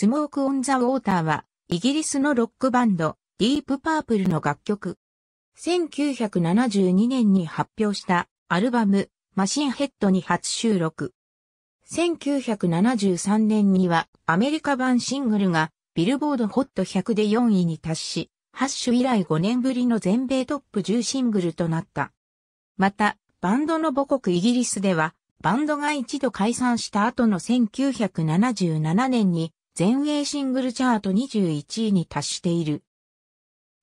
スモーク・オン・ザ・ウォーターは、イギリスのロックバンド、ディープ・パープルの楽曲。1972年に発表したアルバム、マシンヘッドに初収録。1973年にはアメリカ版シングルがビルボードホット100で4位に達し、ハッシュ以来5年ぶりの全米トップ10シングルとなった。また、バンドの母国イギリスでは、バンドが一度解散した後の1977年に全英シングルチャート21位に達している。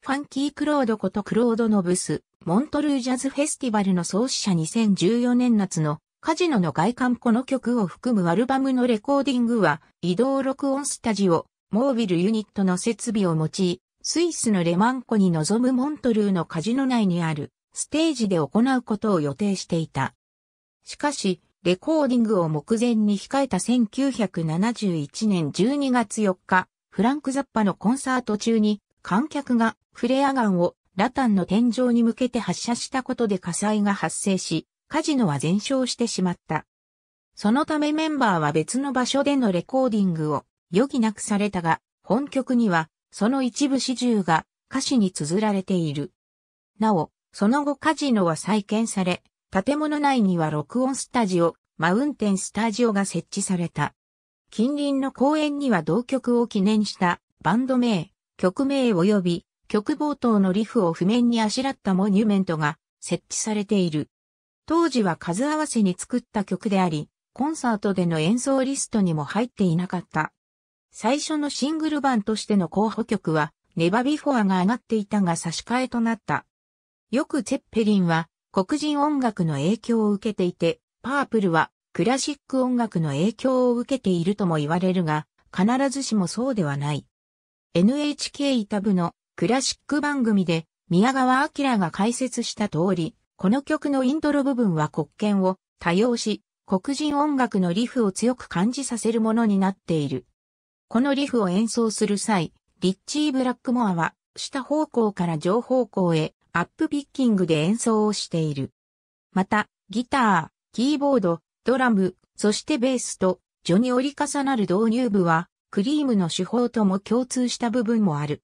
ファンキー・クロードことクロード・ノブス、モントルージャズフェスティバルの創始者2014年夏のカジノの外観この曲を含むアルバムのレコーディングは移動録音スタジオ、モービルユニットの設備を用い、スイスのレマンコに臨むモントルーのカジノ内にあるステージで行うことを予定していた。しかし、レコーディングを目前に控えた1971年12月4日、フランク・ザッパのコンサート中に観客がフレアガンをラタンの天井に向けて発射したことで火災が発生し、カジノは全焼してしまった。そのためメンバーは別の場所でのレコーディングを余儀なくされたが、本曲にはその一部始終が歌詞に綴られている。なお、その後カジノは再建され、建物内には録音スタジオ、マウンテンスタジオが設置された。近隣の公園には同曲を記念したバンド名、曲名及び曲冒頭のリフを譜面にあしらったモニュメントが設置されている。当時は数合わせに作った曲であり、コンサートでの演奏リストにも入っていなかった。最初のシングル版としての候補曲は、ネバビフォアが上がっていたが差し替えとなった。よくチェッペリンは、黒人音楽の影響を受けていて、パープルはクラシック音楽の影響を受けているとも言われるが、必ずしもそうではない。NHK イタブのクラシック番組で宮川明が解説した通り、この曲のイントロ部分は黒鍵を多用し、黒人音楽のリフを強く感じさせるものになっている。このリフを演奏する際、リッチー・ブラックモアは下方向から上方向へアップピッキングで演奏をしている。また、ギター、キーボード、ドラム、そしてベースと、ジョに折り重なる導入部は、クリームの手法とも共通した部分もある。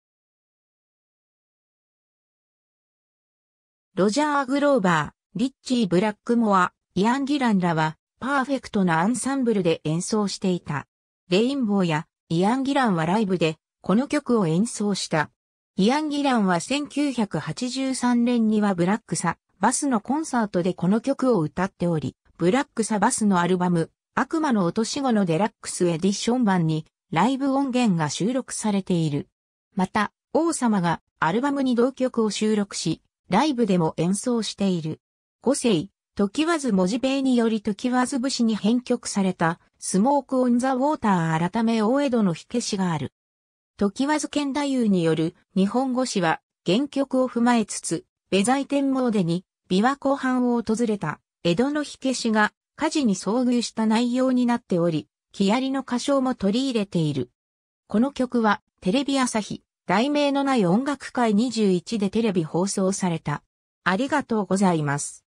ロジャー・グローバー、リッチー・ブラックモア、イアン・ギランらは、パーフェクトなアンサンブルで演奏していた。レインボーやイアン・ギランはライブで、この曲を演奏した。イアン・ギランは1983年にはブラックサバスのコンサートでこの曲を歌っており、ブラックサバスのアルバム、悪魔の落とし子のデラックスエディション版にライブ音源が収録されている。また、王様がアルバムに同曲を収録し、ライブでも演奏している。五世、時わず文字米により時わず士に編曲された、スモーク・オン・ザ・ウォーター改め大江戸の火消しがある。時和津剣太夫による日本語詞は原曲を踏まえつつ、ベザイ天詣でに琵琶湖畔を訪れた江戸の火消しが火事に遭遇した内容になっており、木遣りの歌唱も取り入れている。この曲はテレビ朝日、題名のない音楽会21でテレビ放送された。ありがとうございます。